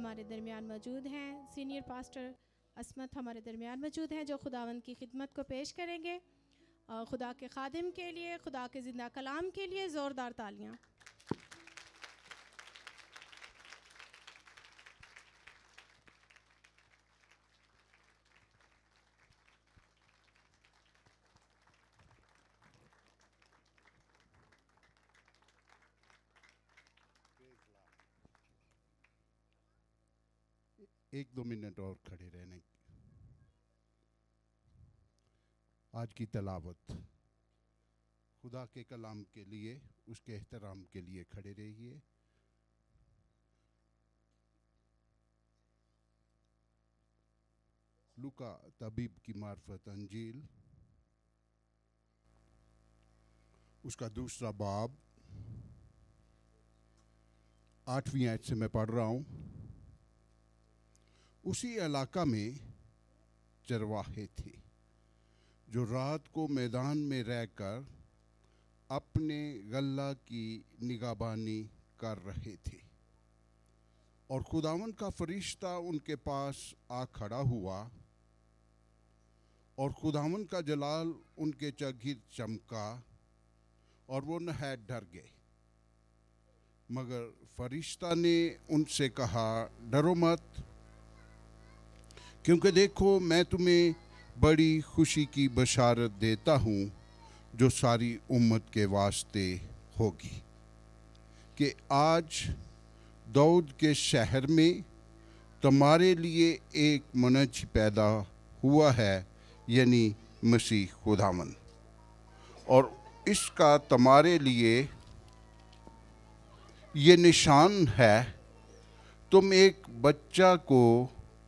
हमारे दरमियान मौजूद हैं सीनियर पास्टर असमत हमारे दरमियान मौजूद हैं जो खुदावन की खिदमत को पेश करेंगे खुदा के खादिम के लिए खुदा के ज़िंदा कलाम के लिए ज़ोरदार तालियाँ एक दो मिनट और खड़े रहने आज की तलावत खुदा के कलाम के लिए उसके एहतराम के लिए खड़े रहिए लुका तबीब की मार्फत अंजील उसका दूसरा बाब आठवीं आयत से मैं पढ़ रहा हूं उसी इलाका में चरवाहे थे जो रात को मैदान में रहकर अपने गल्ला की निगाहबानी कर रहे थे और खुदावन का फरिश्ता उनके पास आ खड़ा हुआ और खुदावन का जलाल उनके चगिर चमका और वो नहैद डर गए मगर फरिश्ता ने उनसे कहा डरो मत क्योंकि देखो मैं तुम्हें बड़ी खुशी की बशारत देता हूँ जो सारी उम्मत के वास्ते होगी कि आज दाऊद के शहर में तुम्हारे लिए एक मनज पैदा हुआ है यानी मसीह खुदावन और इसका तुम्हारे लिए ये निशान है तुम एक बच्चा को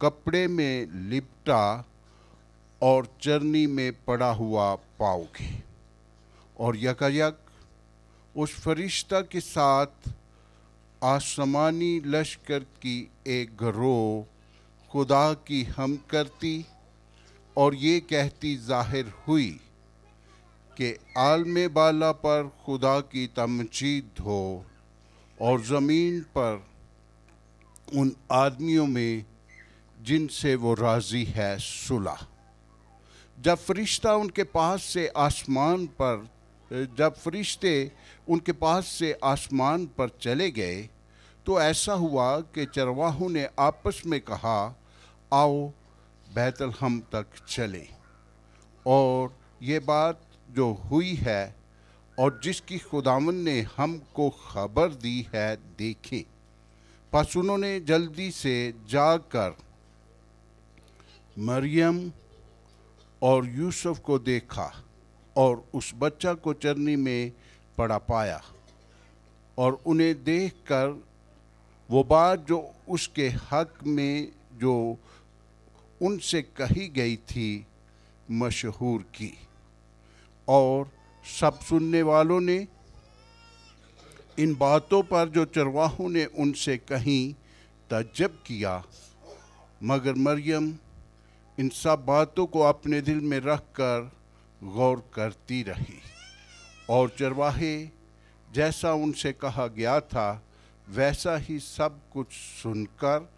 कपड़े में लिपटा और चरनी में पड़ा हुआ पाओगे और यकायक उस फरिश्ता के साथ आसमानी लश्कर की एक गरोह खुदा की हम करती और ये कहती जाहिर हुई कि आलम बाला पर खुदा की तमजीद हो और ज़मीन पर उन आदमियों में जिनसे वो राज़ी है सुलह जब फरिश्ता उनके पास से आसमान पर जब फरिश्ते उनके पास से आसमान पर चले गए तो ऐसा हुआ कि चरवाहों ने आपस में कहा आओ बैतल हम तक चले और ये बात जो हुई है और जिसकी खुदावन ने हमको खबर दी है देखें पस उन्होंने जल्दी से जाकर मरियम और यूसुफ को देखा और उस बच्चा को चरनी में पड़ा पाया और उन्हें देखकर वो बात जो उसके हक में जो उनसे कही गई थी मशहूर की और सब सुनने वालों ने इन बातों पर जो चरवाहों ने उनसे कहीं तजब किया मगर मरियम इन सब बातों को अपने दिल में रखकर गौर करती रही और चरवाहे जैसा उनसे कहा गया था वैसा ही सब कुछ सुनकर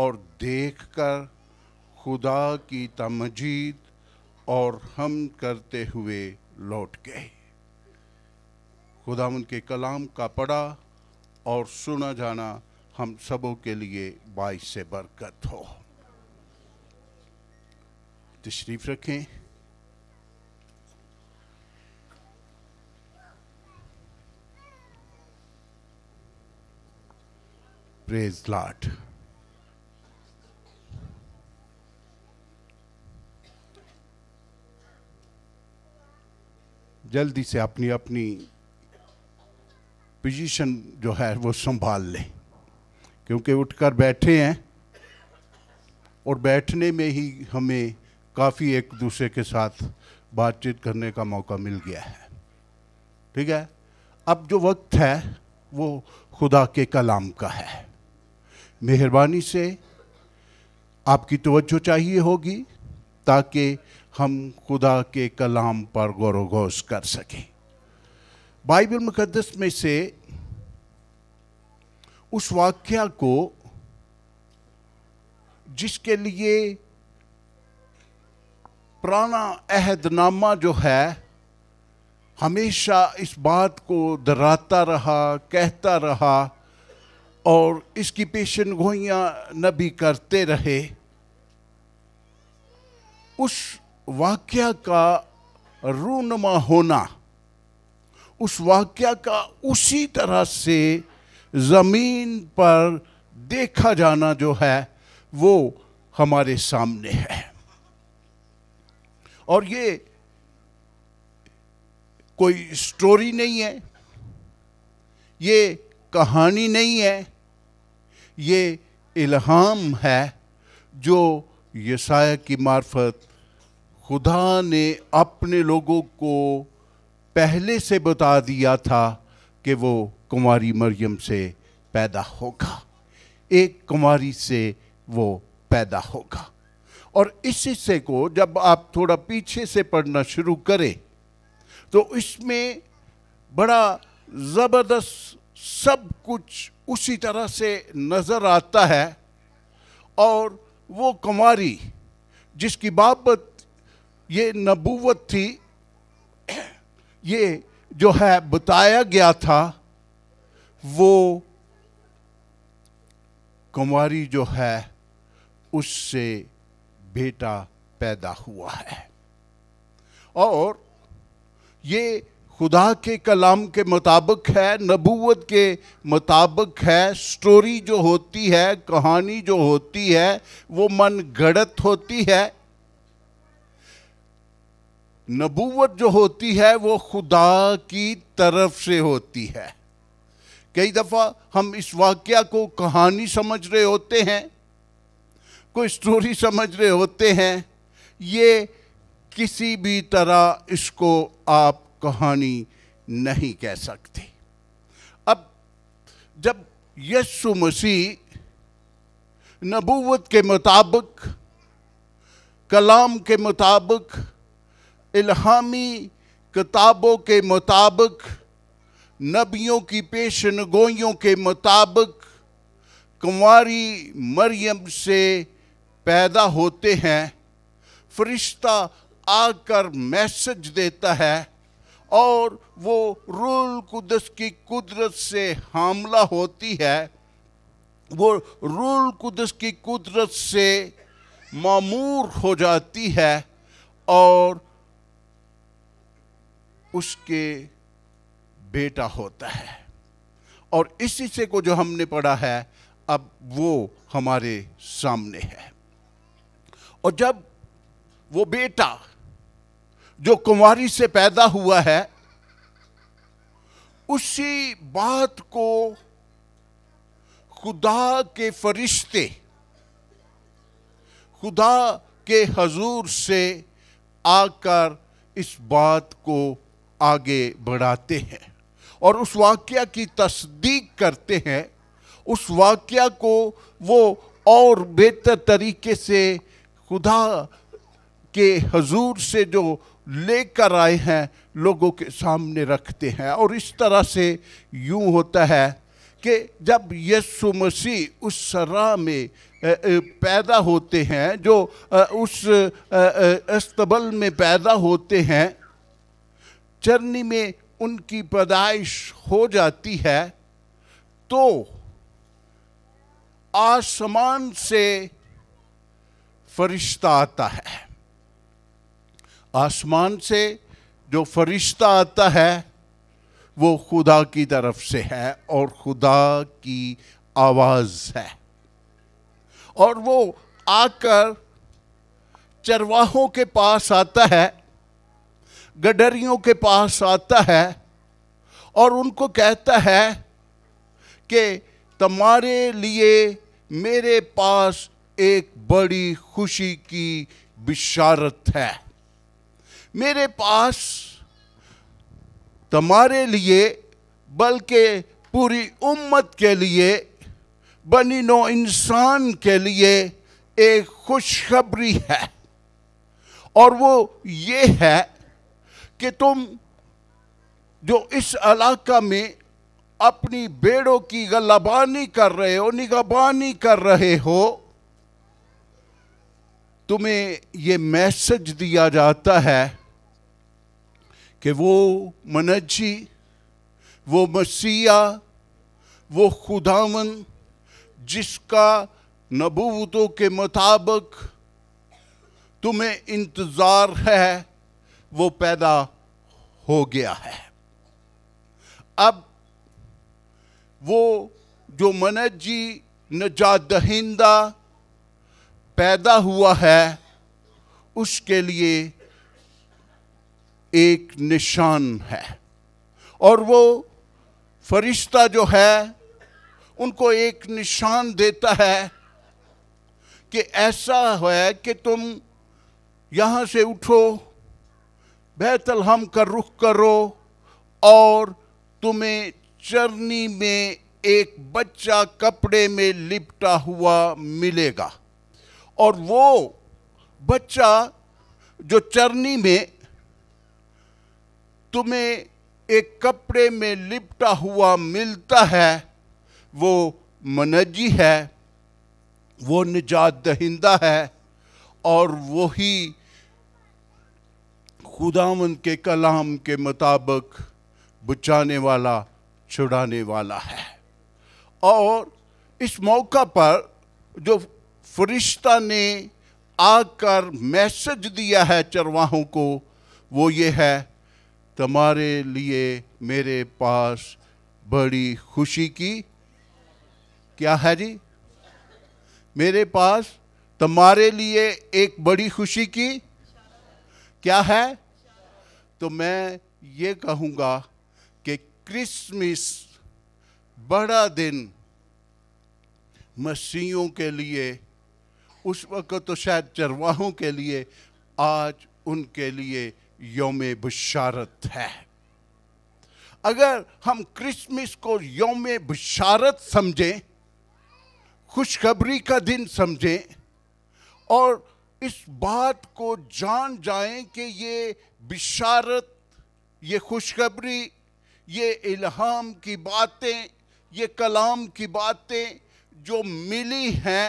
और देखकर खुदा की तमजीद और हम करते हुए लौट गए खुदा उनके कलाम का पढ़ा और सुना जाना हम सबों के लिए बाई से बरकत हो तशरीफ रखें प्रेज लाट जल्दी से अपनी अपनी पोजीशन जो है वो संभाल लें क्योंकि उठकर बैठे हैं और बैठने में ही हमें काफ़ी एक दूसरे के साथ बातचीत करने का मौका मिल गया है ठीक है अब जो वक्त है वो खुदा के कलाम का है मेहरबानी से आपकी तवज्जो चाहिए होगी ताकि हम खुदा के कलाम पर गौर वोश कर सकें बाइबल मुकदस में से उस वाक्य को जिसके लिए पुराना अहदनामा जो है हमेशा इस बात को दराता रहा कहता रहा और इसकी पेशन गोइयाँ भी करते रहे उस वाक़ का रूनमा होना उस वाक्य का उसी तरह से ज़मीन पर देखा जाना जो है वो हमारे सामने है और ये कोई स्टोरी नहीं है ये कहानी नहीं है ये इल्हाम है जो यसाया की मार्फत खुदा ने अपने लोगों को पहले से बता दिया था कि वो कुमारी मरियम से पैदा होगा एक कुमारी से वो पैदा होगा और इस हिस्से को जब आप थोड़ा पीछे से पढ़ना शुरू करें तो इसमें बड़ा ज़बरदस्त सब कुछ उसी तरह से नज़र आता है और वो कुमारी जिसकी बाबत ये नबूवत थी ये जो है बताया गया था वो कुमारी जो है उससे बेटा पैदा हुआ है और ये खुदा के कलाम के मुताबिक है नबूवत के मुताबिक है स्टोरी जो होती है कहानी जो होती है वो मन गढ़त होती है नबूवत जो होती है वो खुदा की तरफ से होती है कई दफ़ा हम इस वाक्य को कहानी समझ रहे होते हैं कोई स्टोरी समझ रहे होते हैं ये किसी भी तरह इसको आप कहानी नहीं कह सकते अब जब यस्सु मसीह नबूवत के मुताबिक कलाम के मुताबिक इल्हामी किताबों के मुताबिक नबियों की पेशनगोइयों के मुताबिक कुंवारी मरियम से पैदा होते हैं फरिश्ता आकर मैसेज देता है और वो रूल कुदस की कुदरत से हमला होती है वो रूल कुदस की कुदरत से मामूर हो जाती है और उसके बेटा होता है और इस हिस्से को जो हमने पढ़ा है अब वो हमारे सामने है और जब वो बेटा जो कुमारी से पैदा हुआ है उसी बात को खुदा के फरिश्ते खुदा के हजूर से आकर इस बात को आगे बढ़ाते हैं और उस वाक्य की तस्दीक करते हैं उस वाक्य को वो और बेहतर तरीके से खुदा के हजूर से जो लेकर आए हैं लोगों के सामने रखते हैं और इस तरह से यूं होता है कि जब यसु मसीह उस सरा में पैदा होते हैं जो उस अस्तबल में पैदा होते हैं चरनी में उनकी पैदाइश हो जाती है तो आसमान से फरिश्ता आता है आसमान से जो फरिश्ता आता है वो खुदा की तरफ से है और खुदा की आवाज़ है और वो आकर चरवाहों के पास आता है गडरियों के पास आता है और उनको कहता है कि तुम्हारे लिए मेरे पास एक बड़ी खुशी की बिशारत है मेरे पास तुम्हारे लिए बल्कि पूरी उम्मत के लिए बनी नो इंसान के लिए एक खुशखबरी है और वो ये है कि तुम जो इस इलाका में अपनी बेड़ों की गलाबानी कर रहे हो निगाबानी कर रहे हो तुम्हें ये मैसेज दिया जाता है कि वो मनजी वो मसीहा वो खुदावन जिसका नबूतों के मुताबिक तुम्हें इंतज़ार है वो पैदा हो गया है अब वो जो मनजी नजात दहिंदा पैदा हुआ है उसके लिए एक निशान है और वो फरिश्ता जो है उनको एक निशान देता है कि ऐसा है कि तुम यहाँ से उठो हम का रुख करो और तुम्हें चरनी में एक बच्चा कपड़े में लिपटा हुआ मिलेगा और वो बच्चा जो चरनी में तुम्हें एक कपड़े में लिपटा हुआ मिलता है वो मनजी है वो निजात दहिंदा है और वही खुदावन के कलाम के मुताबिक बचाने वाला छुड़ाने वाला है और इस मौका पर जो फरिश्ता ने आकर मैसेज दिया है चरवाहों को वो ये है तुम्हारे लिए मेरे पास बड़ी खुशी की क्या है जी मेरे पास तुम्हारे लिए एक बड़ी खुशी की क्या है तो मैं ये कहूँगा कि क्रिसमस बड़ा दिन मसीहों के लिए उस वक़्त तो शायद चरवाहों के लिए आज उनके लिए योम बशारत है अगर हम क्रिसमस को योम बशारत समझें खुशखबरी का दिन समझें और इस बात को जान जाएं कि ये बिशारत ये खुशखबरी ये इल्हाम की बातें ये कलाम की बातें जो मिली हैं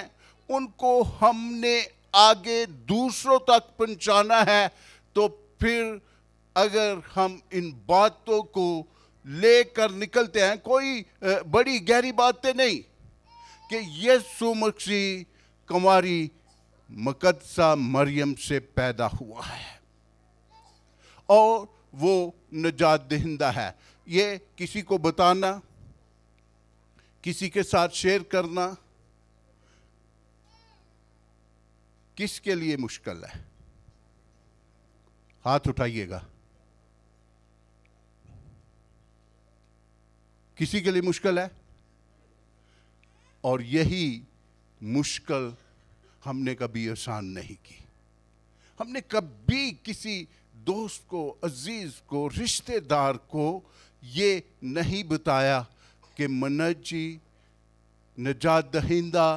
उनको हमने आगे दूसरों तक पहुंचाना है तो फिर अगर हम इन बातों को लेकर निकलते हैं कोई बड़ी गहरी बातें नहीं कि यीशु मसीह कुमारी मकदसा मरियम से पैदा हुआ है और वो नजात दहिंदा है ये किसी को बताना किसी के साथ शेयर करना किसके लिए मुश्किल है हाथ उठाइएगा किसी के लिए मुश्किल है और यही मुश्किल हमने कभी आसान नहीं की हमने कभी किसी दोस्त को अजीज को रिश्तेदार को ये नहीं बताया कि मनज जी नजात दहिंदा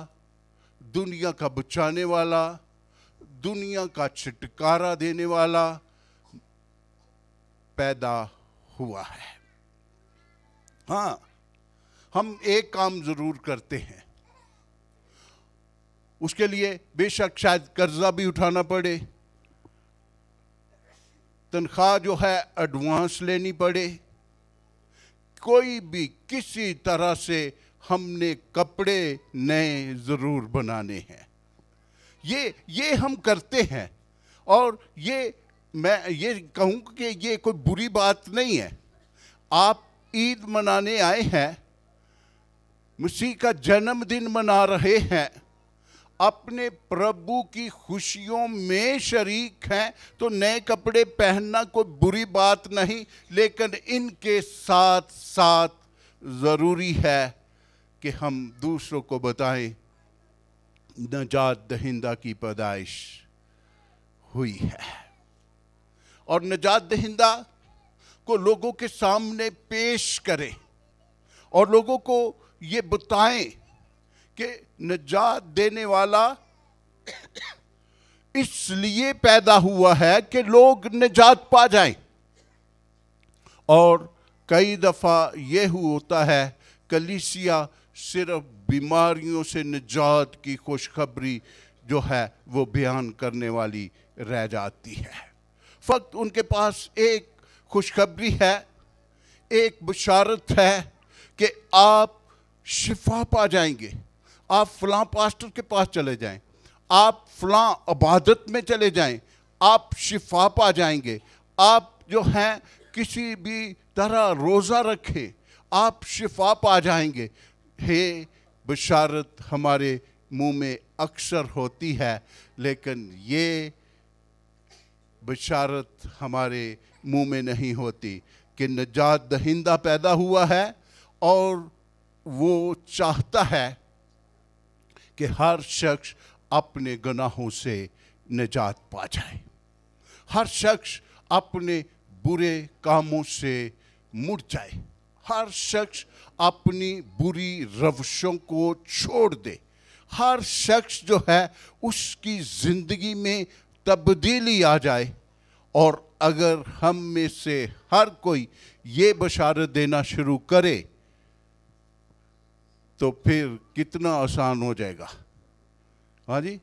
दुनिया का बचाने वाला दुनिया का छुटकारा देने वाला पैदा हुआ है हाँ हम एक काम जरूर करते हैं उसके लिए बेशक शायद कर्जा भी उठाना पड़े तनख्वाह जो है एडवांस लेनी पड़े कोई भी किसी तरह से हमने कपड़े नए ज़रूर बनाने हैं ये ये हम करते हैं और ये मैं ये कहूँ कि ये कोई बुरी बात नहीं है आप ईद मनाने आए हैं मसीह का जन्मदिन मना रहे हैं अपने प्रभु की खुशियों में शरीक हैं तो नए कपड़े पहनना कोई बुरी बात नहीं लेकिन इनके साथ साथ ज़रूरी है कि हम दूसरों को बताएं नजात दहिंदा की पैदाइश हुई है और नजात दहिंदा को लोगों के सामने पेश करें और लोगों को ये बताएं कि नजात देने वाला इसलिए पैदा हुआ है कि लोग निजात पा जाएं और कई दफ़ा यह होता है कलीसिया सिर्फ बीमारियों से निजात की खुशखबरी जो है वो बयान करने वाली रह जाती है फ़क्त उनके पास एक खुशखबरी है एक बशारत है कि आप शिफा पा जाएंगे आप फलां पास्टर के पास चले जाएं आप फलां अबादत में चले जाएं आप शिफा पा जाएंगे आप जो हैं किसी भी तरह रोज़ा रखें आप शिफा पा जाएंगे हे बशारत हमारे मुंह में अक्सर होती है लेकिन ये बशारत हमारे मुंह में नहीं होती कि नजात दहिंदा पैदा हुआ है और वो चाहता है कि हर शख्स अपने गुनाहों से निजात पा जाए हर शख्स अपने बुरे कामों से मुड़ जाए हर शख्स अपनी बुरी रवशों को छोड़ दे हर शख्स जो है उसकी ज़िंदगी में तब्दीली आ जाए और अगर हम में से हर कोई ये बशारत देना शुरू करे तो फिर कितना आसान हो जाएगा हाँ जी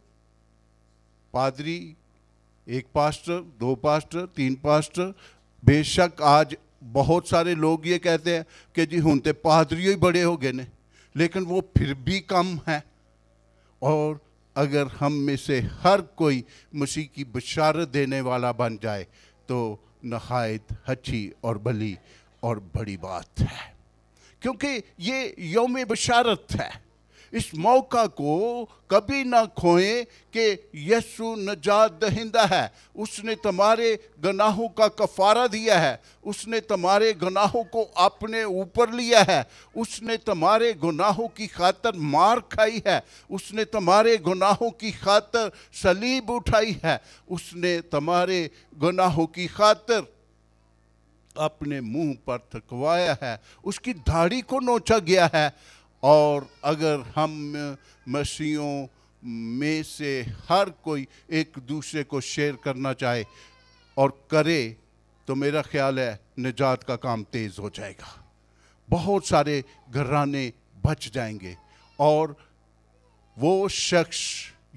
पादरी एक पास्टर दो पास्टर तीन पास्टर बेशक आज बहुत सारे लोग ये कहते हैं कि जी हूँ तो पादरी ही बड़े हो गए ने लेकिन वो फिर भी कम है और अगर हम में से हर कोई मसीह की बशारत देने वाला बन जाए तो नहायत अच्छी और भली और बड़ी बात है क्योंकि ये योम बशारत है इस मौका को कभी ना खोएं कि यीशु नजात दहिंदा है उसने तुम्हारे गनाहों का कफारा दिया है उसने तुम्हारे गनाहों को अपने ऊपर लिया है उसने तुम्हारे गुनाहों की खातर मार खाई है उसने तुम्हारे गुनाहों की खातर सलीब उठाई है उसने तुम्हारे गुनाहों की खातर अपने मुंह पर थकवाया है उसकी दाढ़ी को नोचा गया है और अगर हम मसीहों में से हर कोई एक दूसरे को शेयर करना चाहे और करे तो मेरा ख्याल है निजात का काम तेज़ हो जाएगा बहुत सारे घराने बच जाएंगे और वो शख्स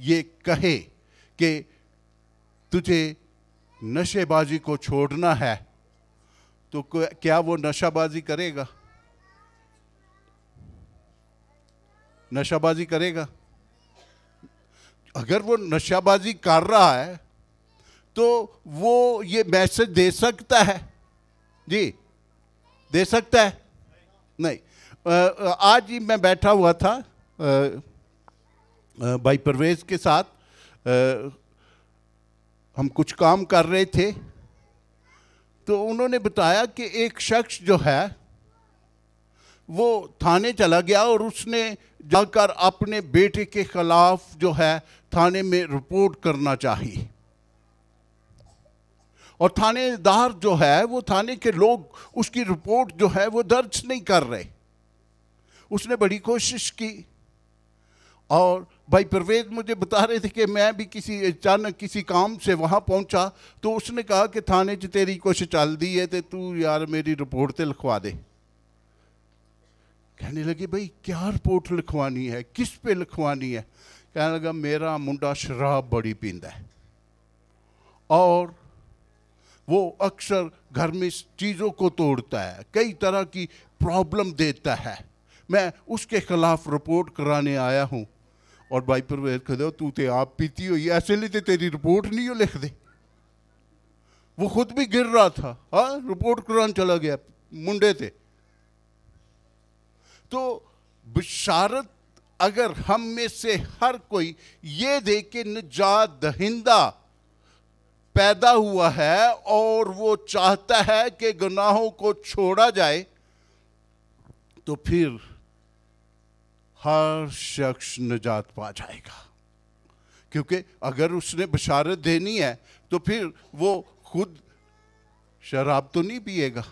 ये कहे कि तुझे नशेबाजी को छोड़ना है तो क्या वो नशाबाजी करेगा नशाबाजी करेगा अगर वो नशाबाजी कर रहा है तो वो ये मैसेज दे सकता है जी दे सकता है नहीं आज ही मैं बैठा हुआ था भाई परवेज के साथ हम कुछ काम कर रहे थे तो उन्होंने बताया कि एक शख्स जो है वो थाने चला गया और उसने जाकर अपने बेटे के खिलाफ जो है थाने में रिपोर्ट करना चाहिए और थानेदार जो है वो थाने के लोग उसकी रिपोर्ट जो है वो दर्ज नहीं कर रहे उसने बड़ी कोशिश की और भाई परवेज मुझे बता रहे थे कि मैं भी किसी अचानक किसी काम से वहाँ पहुँचा तो उसने कहा कि थाने च तेरी कोशिश चल दी है तो तू यार मेरी रिपोर्ट तो लिखवा दे कहने लगे भाई क्या रिपोर्ट लिखवानी है किस पे लिखवानी है कहने लगा मेरा मुंडा शराब बड़ी पींदा है और वो अक्सर घर में चीज़ों को तोड़ता है कई तरह की प्रॉब्लम देता है मैं उसके खिलाफ रिपोर्ट कराने आया हूँ और भाई पर कह दो तू तो आप पीती हुई ऐसे लेते तेरी रिपोर्ट नहीं हो लिख दे वो खुद भी गिर रहा था हाँ रिपोर्ट कराने चला गया मुंडे थे तो बशारत अगर हम में से हर कोई ये दे के निजात दहिंदा पैदा हुआ है और वो चाहता है कि गुनाहों को छोड़ा जाए तो फिर हर शख्स निजात पा जाएगा क्योंकि अगर उसने बशारत देनी है तो फिर वो खुद शराब तो नहीं पिएगा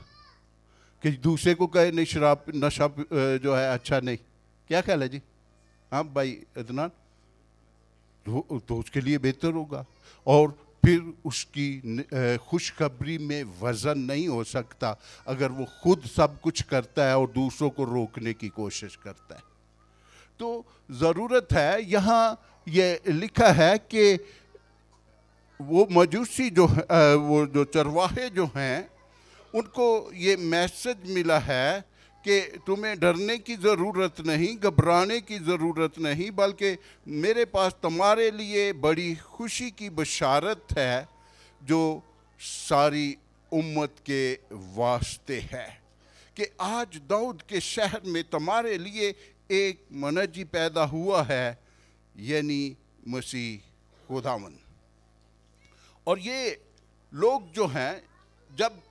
कि दूसरे को कहे नहीं शराब नशा जो है अच्छा नहीं क्या ख्याल है जी हाँ भाई इतना तो, तो उसके लिए बेहतर होगा और फिर उसकी खुशखबरी में वज़न नहीं हो सकता अगर वो खुद सब कुछ करता है और दूसरों को रोकने की कोशिश करता है तो ज़रूरत है यहाँ ये लिखा है कि वो मजूसी जो वो जो चरवाहे जो हैं उनको ये मैसेज मिला है कि तुम्हें डरने की ज़रूरत नहीं घबराने की ज़रूरत नहीं बल्कि मेरे पास तुम्हारे लिए बड़ी खुशी की बशारत है जो सारी उम्मत के वास्ते है कि आज दाऊद के शहर में तुम्हारे लिए एक मनजी पैदा हुआ है यानी मसीह खुदावन और ये लोग जो हैं जब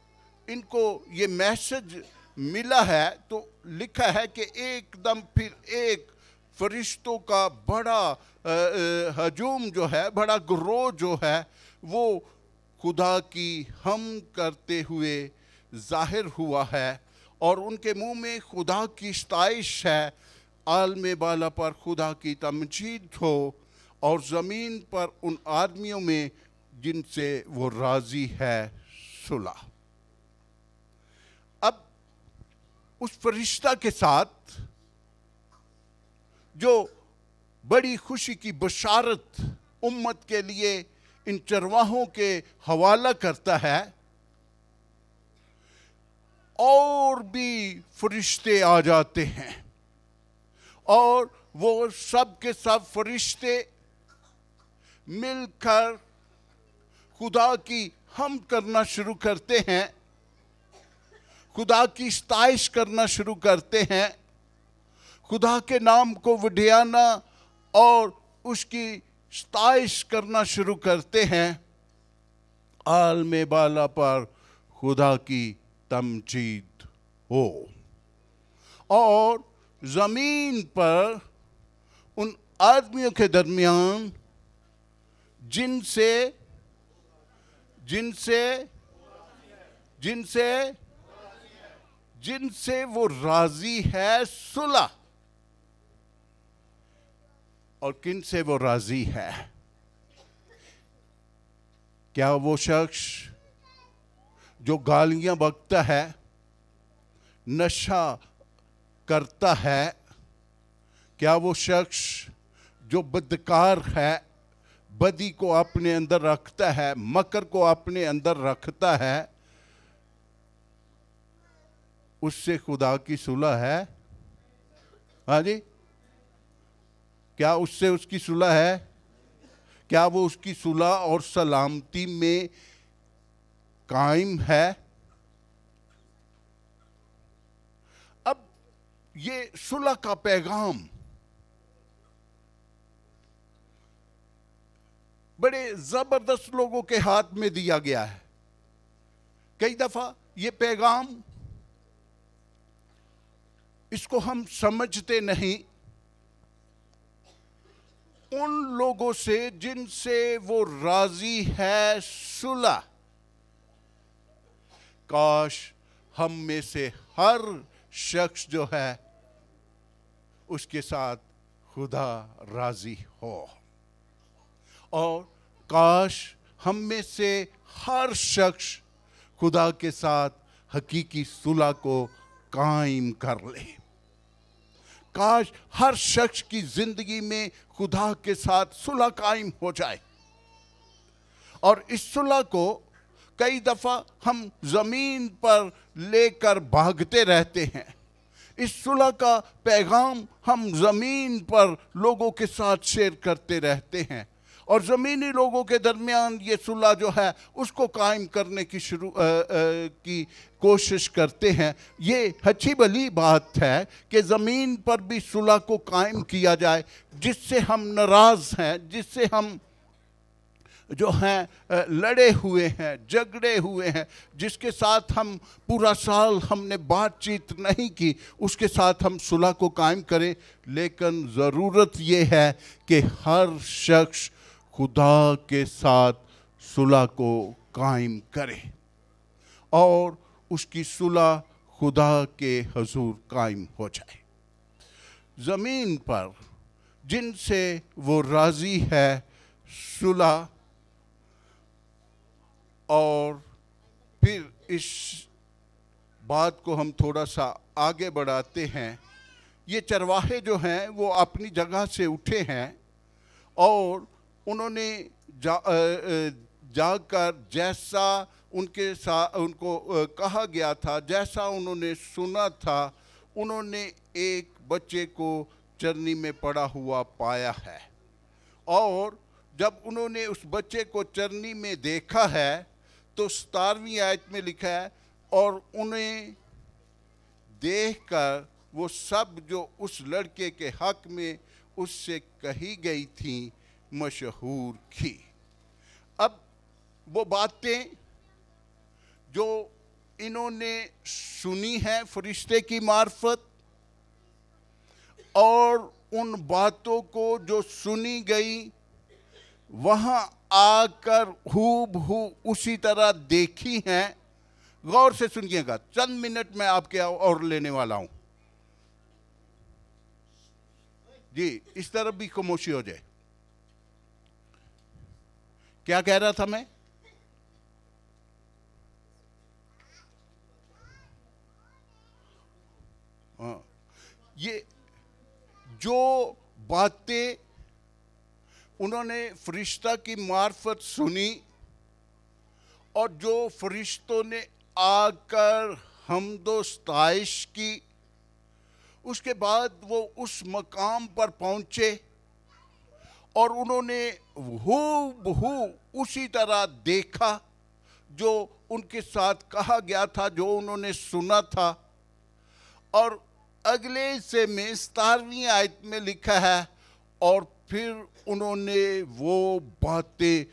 इनको ये मैसेज मिला है तो लिखा है कि एकदम फिर एक फरिश्तों का बड़ा हजूम जो है बड़ा ग्रोह जो है वो खुदा की हम करते हुए जाहिर हुआ है और उनके मुंह में खुदा की स्ताइश है आलम बाला पर खुदा की तमजीद हो और ज़मीन पर उन आदमियों में जिनसे वो राज़ी है सुलह उस फरिश्ता के साथ जो बड़ी खुशी की बशारत उम्मत के लिए इन चरवाहों के हवाला करता है और भी फरिश्ते आ जाते हैं और वो सब के सब फरिश्ते मिलकर खुदा की हम करना शुरू करते हैं खुदा की स्ताइश करना शुरू करते हैं खुदा के नाम को वढियाना और उसकी स्ताइश करना शुरू करते हैं आलम बाला पर खुदा की तमजीद हो और ज़मीन पर उन आदमियों के दरमियान जिनसे जिनसे जिनसे जिनसे वो राजी है सुलह और किन से वो राजी है क्या वो शख्स जो गालियां बकता है नशा करता है क्या वो शख्स जो बदकार है बदी को अपने अंदर रखता है मकर को अपने अंदर रखता है उससे खुदा की सुलह है हाँ जी क्या उससे उसकी सुलह है क्या वो उसकी सुलह और सलामती में कायम है अब ये सुलह का पैगाम बड़े जबरदस्त लोगों के हाथ में दिया गया है कई दफा ये पैगाम इसको हम समझते नहीं उन लोगों से जिनसे वो राजी है सुलह काश हम में से हर शख्स जो है उसके साथ खुदा राजी हो और काश हम में से हर शख्स खुदा के साथ हकीकी सुलह को कायम कर ले काश हर शख्स की जिंदगी में खुदा के साथ सुलह कायम हो जाए और इस सुलह को कई दफ़ा हम ज़मीन पर लेकर भागते रहते हैं इस सुलह का पैगाम हम ज़मीन पर लोगों के साथ शेयर करते रहते हैं और ज़मीनी लोगों के दरमियान ये सुलह जो है उसको कायम करने की शुरू आ, आ, की कोशिश करते हैं ये अच्छी भली बात है कि ज़मीन पर भी सुलह को कायम किया जाए जिससे हम नाराज़ हैं जिससे हम जो हैं लड़े हुए हैं झगड़े हुए हैं जिसके साथ हम पूरा साल हमने बातचीत नहीं की उसके साथ हम सुलह को कायम करें लेकिन ज़रूरत ये है कि हर शख्स खुदा के साथ सुलह को कायम करे और उसकी सुलह खुदा के हजूर कायम हो जाए ज़मीन पर जिनसे वो राज़ी है सुलह और फिर इस बात को हम थोड़ा सा आगे बढ़ाते हैं ये चरवाहे जो हैं वो अपनी जगह से उठे हैं और उन्होंने जा, जाकर जैसा उनके साथ उनको कहा गया था जैसा उन्होंने सुना था उन्होंने एक बच्चे को चरनी में पड़ा हुआ पाया है और जब उन्होंने उस बच्चे को चरनी में देखा है तो सतारवीं आयत में लिखा है और उन्हें देखकर वो सब जो उस लड़के के हक में उससे कही गई थी मशहूर की अब वो बातें जो इन्होंने सुनी है फरिश्ते की मार्फत और उन बातों को जो सुनी गई वहाँ आकर हूब हु उसी तरह देखी हैं गौर से सुनिएगा चंद मिनट में आपके और लेने वाला हूँ जी इस तरफ भी खमोशी हो जाए क्या कह रहा था मैं हाँ ये जो बातें उन्होंने फरिश्ता की मार्फत सुनी और जो फरिश्तों ने आकर हमदोस्ताइश की उसके बाद वो उस मकाम पर पहुंचे और उन्होंने हु बहू उसी तरह देखा जो उनके साथ कहा गया था जो उन्होंने सुना था और अगले से में सतारवीं आयत में लिखा है और फिर उन्होंने वो बातें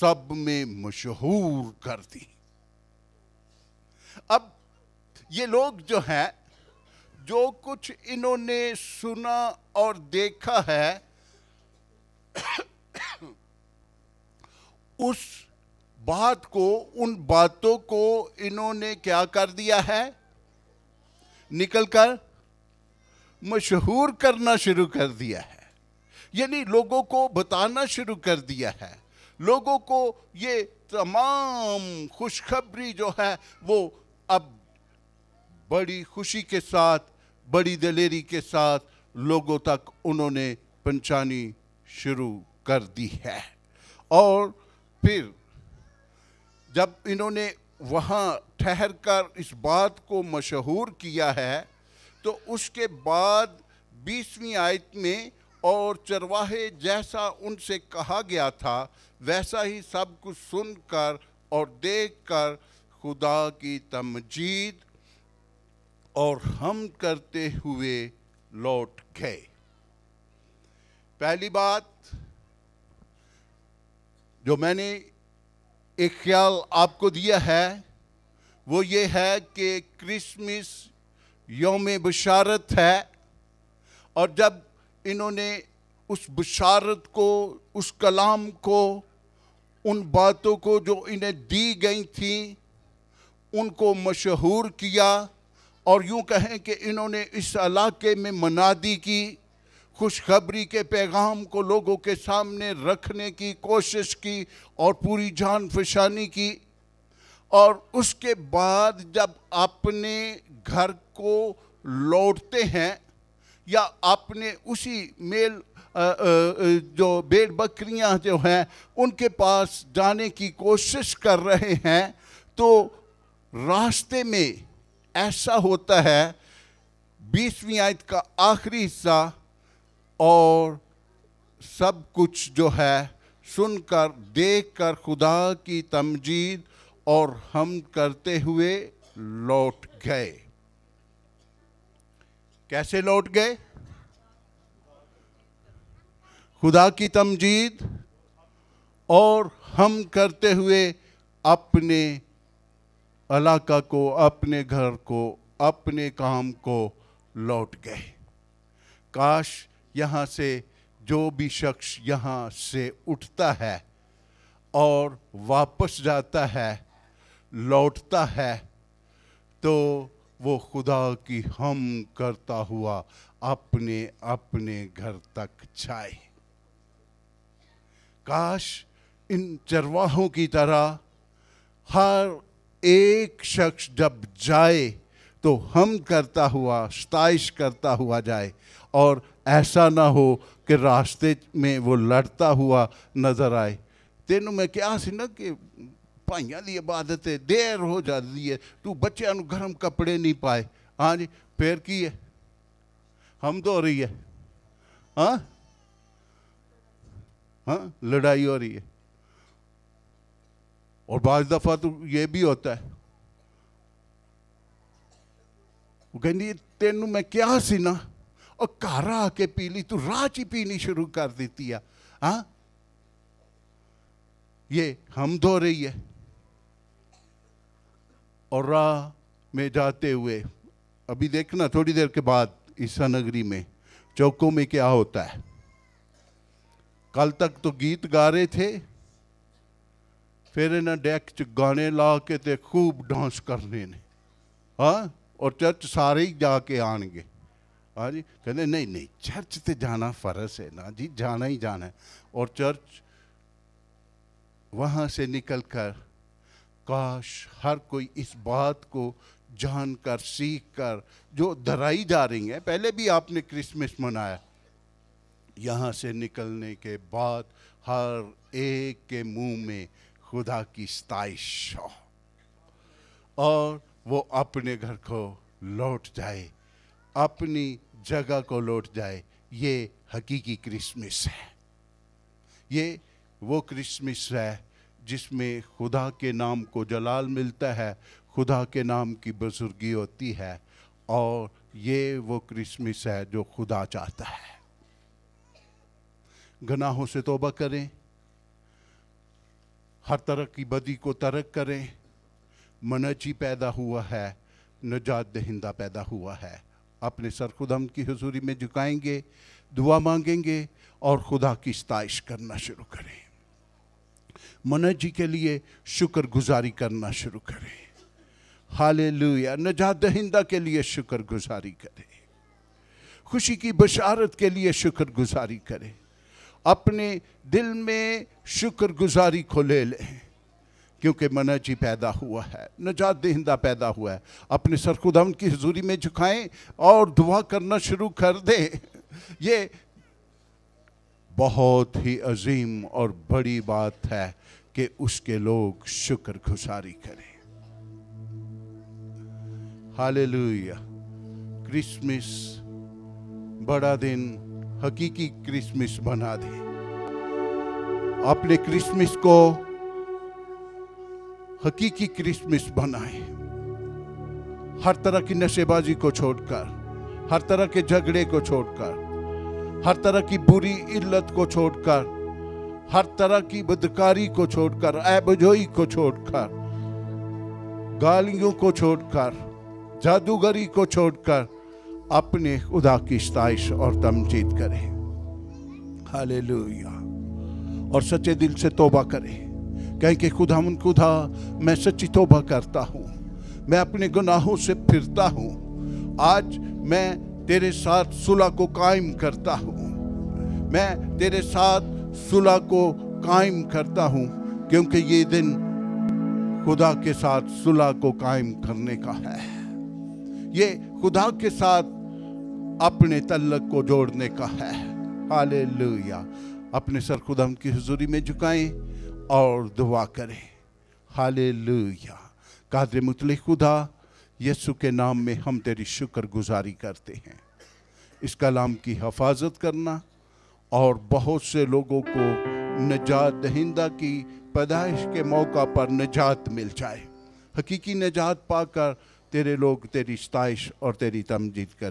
सब में मशहूर कर दी अब ये लोग जो हैं जो कुछ इन्होंने सुना और देखा है उस बात को उन बातों को इन्होंने क्या कर दिया है निकलकर मशहूर करना शुरू कर दिया है यानी लोगों को बताना शुरू कर दिया है लोगों को ये तमाम खुशखबरी जो है वो अब बड़ी खुशी के साथ बड़ी दलेरी के साथ लोगों तक उन्होंने पहुँचानी शुरू कर दी है और फिर जब इन्होंने वहाँ ठहर कर इस बात को मशहूर किया है तो उसके बाद बीसवीं आयत में और चरवाहे जैसा उनसे कहा गया था वैसा ही सब कुछ सुनकर और देखकर खुदा की तमजीद और हम करते हुए लौट गए पहली बात जो मैंने एक ख्याल आपको दिया है वो ये है कि क्रिसमस योम बशारत है और जब इन्होंने उस बशारत को उस कलाम को उन बातों को जो इन्हें दी गई थी उनको मशहूर किया और यूं कहें कि इन्होंने इस इलाके में मनादी की खुशखबरी के पैगाम को लोगों के सामने रखने की कोशिश की और पूरी जान फिशानी की और उसके बाद जब अपने घर को लौटते हैं या अपने उसी मेल जो बेड़ बकरियां जो हैं उनके पास जाने की कोशिश कर रहे हैं तो रास्ते में ऐसा होता है बीसवीं आयत का आखिरी हिस्सा और सब कुछ जो है सुनकर देखकर खुदा की तमजीद और हम करते हुए लौट गए कैसे लौट गए खुदा की तमजीद और हम करते हुए अपने इलाका को अपने घर को अपने काम को लौट गए काश यहाँ से जो भी शख्स यहाँ से उठता है और वापस जाता है लौटता है तो वो खुदा की हम करता हुआ अपने अपने घर तक जाए काश इन चरवाहों की तरह हर एक शख्स जब जाए तो हम करता हुआ स्ताइश करता हुआ जाए और ऐसा ना हो कि रास्ते में वो लड़ता हुआ नज़र आए तेन मैं क्या सी ना कि ਭਾਈਆਂ ਦੀ ਇਬਾਦਤ देर हो जाती है तू ਤੂੰ गर्म कपड़े नहीं पाए हाँ जी फिर की है हम तो हो रही है ਹਾਂ हाँ? हाँ लड़ाई हो रही है और बाज़ दफ़ा तो ये भी होता है वो कहती तेन मैं क्या सी ना और घर आके पी ली तू राह ही पीनी शुरू कर दी है हाँ ये हम धो रही है और राह में जाते हुए अभी देखना थोड़ी देर के बाद ईसा नगरी में चौकों में क्या होता है कल तक तो गीत गा रहे थे फिर इन्हें डेक च गाने ला के खूब डांस करने ने हाँ और चर्च सारे ही जाके आएंगे हाँ जी कहते नहीं नहीं चर्च से जाना फर्ज है ना जी जाना ही जाना है और चर्च वहाँ से निकल कर काश हर कोई इस बात को जान कर सीख कर जो धराई जा रही है पहले भी आपने क्रिसमस मनाया यहाँ से निकलने के बाद हर एक के मुंह में खुदा की स्ताइश और वो अपने घर को लौट जाए अपनी जगह को लौट जाए ये हकीकी क्रिसमस है ये वो क्रिसमस है जिसमें खुदा के नाम को जलाल मिलता है खुदा के नाम की बुजुर्गी होती है और ये वो क्रिसमस है जो खुदा चाहता है गनाहों से तोबा करें हर तरह की बदी को तरक करें मनजी पैदा हुआ है नजात दहिंदा पैदा हुआ है अपने सर खुदम की हजूरी में झुकाएंगे दुआ मांगेंगे और खुदा की स्ताइश करना शुरू करें मनज जी के लिए शुक्रगुजारी करना शुरू करें हाले लुया नजात दहिंदा के लिए शुक्र गुजारी करें खुशी की बशारत के लिए शुक्रगुजारी गुजारी करें अपने दिल में शुक्रगुजारी गुजारी को ले लें क्योंकि मना जी पैदा हुआ है नजात दहिंदा पैदा हुआ है अपने सर की हजूरी में झुकाएं और दुआ करना शुरू कर दें ये बहुत ही अजीम और बड़ी बात है कि उसके लोग शुक्र गुजारी करें हाल क्रिसमस बड़ा दिन हकीकी क्रिसमस बना दें अपने क्रिसमस को हकीकी क्रिसमस बनाए हर तरह की नशेबाजी को छोड़कर हर तरह के झगड़े को छोड़कर हर तरह की बुरी इल्लत को छोड़कर हर तरह की बदकारी को छोड़कर ऐबजोई को छोड़कर गालियों को छोड़कर जादूगरी को छोड़कर अपने खुदा की स्ताइश और तमजीद करें हालेलुया और सच्चे दिल से तोबा करें कह कि खुदा मुन खुदा मैं सच्ची तोबा करता हूँ मैं अपने गुनाहों से फिरता हूँ आज मैं तेरे साथ सुलह को कायम करता हूँ मैं तेरे साथ सुलह को कायम करता हूँ क्योंकि ये दिन खुदा के साथ सुलह को कायम करने का है ये खुदा के साथ अपने तल्लक को जोड़ने का है हाले अपने सर खुदा की हजूरी में झुकाएं और दुआ करें हाले लुया कादर मुतल खुदा यसु के नाम में हम तेरी शुक्र गुजारी करते हैं इस कलाम की हफाजत करना और बहुत से लोगों को नजात दहिंदा की पैदाइश के मौका पर नजात मिल जाए हकीकी नजात पाकर तेरे लोग तेरी स्ताइश और तेरी तमजीद कर